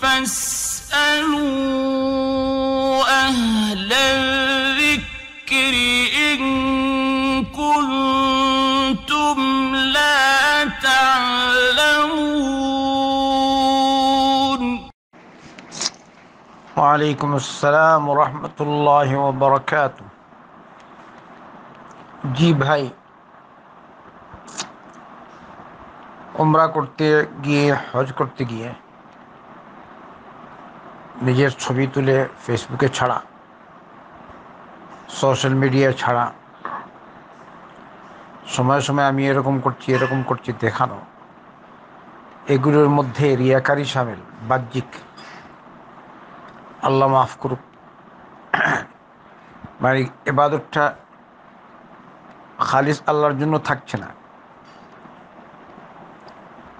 فاسألوا أهل الذكر إن كنتم لا تعلمون وعليكم السلام ورحمة الله وبركاته جيب ভাই عمرہ کرتے گئے حج کرتے گئے নিজের ছবি তুলে ফেসবুকে ছাড়া সোশ্যাল মিডিয়ায় ছাড়া সময় সময় আমি এরকম করছি এরকম করছি দেখানো এগুলোর মধ্যে রিয়াকারি সামিল বাহ্যিক আল্লাহ মাফ করুক মানে এবাদতটা খালিস আল্লাহর জন্য থাকছে না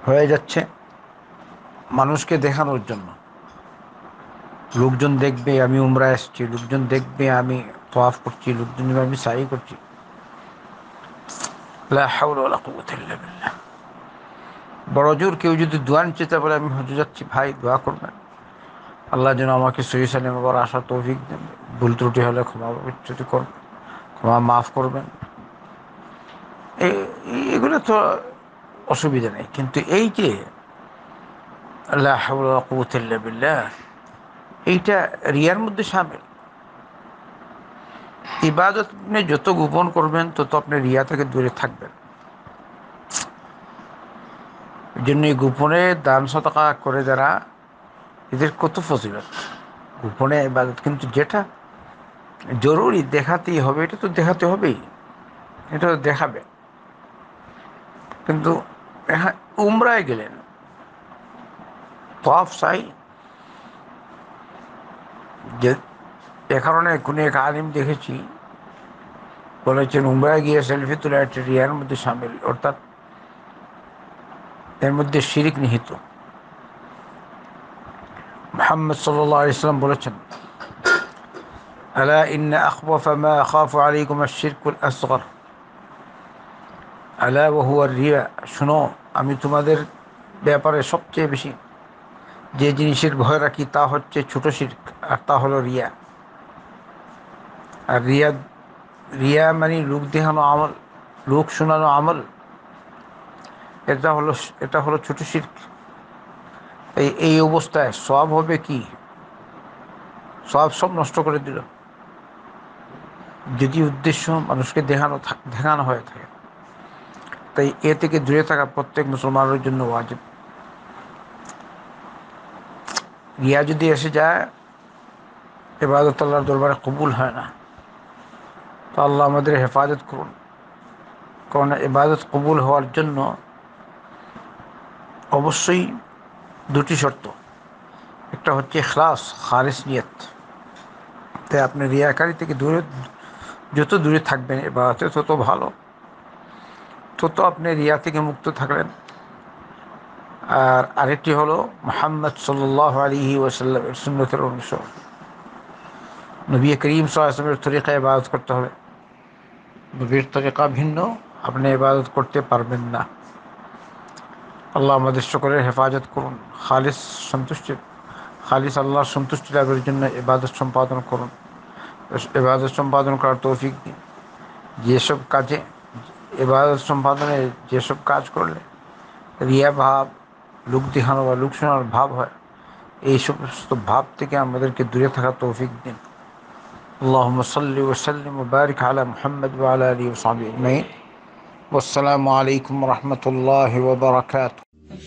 হয়ে যাচ্ছে মানুষকে দেখানোর জন্য লোকজন দেখবে আমি উমরা এসছি লোকজন দেখবে আমি তোয়াফ করছি লোকজন আমি সাই করছি বড় জোর কেউ যদি দোয়ান চেতা বলে আমি হতে যাচ্ছি ভাই দোয়া করবেন আল্লাহ যেন আমাকে সহি আবার আসা তৌফিক দেন ভুল ত্রুটি হলে ক্ষমা বিচ্ছুতি করবেন ক্ষমা মাফ করবেন এগুলো তো অসুবিধা নেই কিন্তু এই যে আল্লাহ বিল্লাহ এইটা রিয়ার মধ্যে সামিল ইবাদত আপনি যত গোপন করবেন তত আপনি রিয়া থেকে দূরে থাকবেন এই জন্য গোপনে দান শতকা করে যারা এদের কত ফজিলত গোপনে ইবাদত কিন্তু যেটা জরুরি দেখাতেই হবে এটা তো দেখাতে হবেই এটা তো দেখাবে কিন্তু হ্যাঁ, উমরায় গেলেন তফ সাই যে এ কারণে কোনো এক আলিম দেখেছি বলেছেন উমরা গিয়ে সেলফি তুলে একটা রিয়ার মধ্যে সামিল অর্থাৎ এর মধ্যে শিরিক নিহিত মোহাম্মদ সাল্লাহ ইসলাম বলেছেন আলা ইন্না আখবফ মা আখাফু আলাইকুম আশ-শিরকুল আসগর আলা ওয়া হুয়া রিয়া শুনো আমি তোমাদের ব্যাপারে সবচেয়ে বেশি যে জিনিসের ভয় রাখি তা হচ্ছে ছোট শির্ক আর তা হলো রিয়া আর রিয়া রিয়া মানে লোক দেখানো আমল লোক শোনানো আমল এটা হলো এটা হলো ছোট শির্ক এই এই অবস্থায় সব হবে কি সব সব নষ্ট করে দিল যদি উদ্দেশ্য মানুষকে দেখানো দেখানো হয়ে থাকে তাই এ থেকে দূরে থাকা প্রত্যেক মুসলমানের জন্য ওয়াজিব রিয়া যদি এসে যায় এবাদত আল্লাহর দরবারে কবুল হয় না তো আল্লাহ আমাদের হেফাজত করুন কারণ এবাদত কবুল হওয়ার জন্য অবশ্যই দুটি শর্ত একটা হচ্ছে খ্লাস খারিস নিয়ত তাই আপনি রিয়াকারি থেকে দূরে যত দূরে থাকবেন এবারতে তত ভালো তত আপনি রিয়া থেকে মুক্ত থাকলেন আর আরেকটি হলো মোহাম্মদ সাল্লাহ আলী ওয়াসাল্লামের সুন্নতের অনুসরণ নবী করিম সাল্লামের তরিকা ইবাদত করতে হবে নবীর তরিকা ভিন্ন আপনি ইবাদত করতে পারবেন না আল্লাহ আমাদের সকলের হেফাজত করুন খালিস সন্তুষ্টি খালিস আল্লাহর সন্তুষ্টি লাভের জন্য ইবাদত সম্পাদন করুন এবাদত সম্পাদন করার তৌফিক দিন যেসব কাজে এবাদত সম্পাদনে যেসব কাজ করলে রিয়া ভাব لک دہان لکسن بھاپ ہے بھاپتے کیا مدر کی دریا تھا توفیق دن اللہ وسلم وبیر محمد وسلم وسلام علیکم و رحمۃ اللہ وبرکاتہ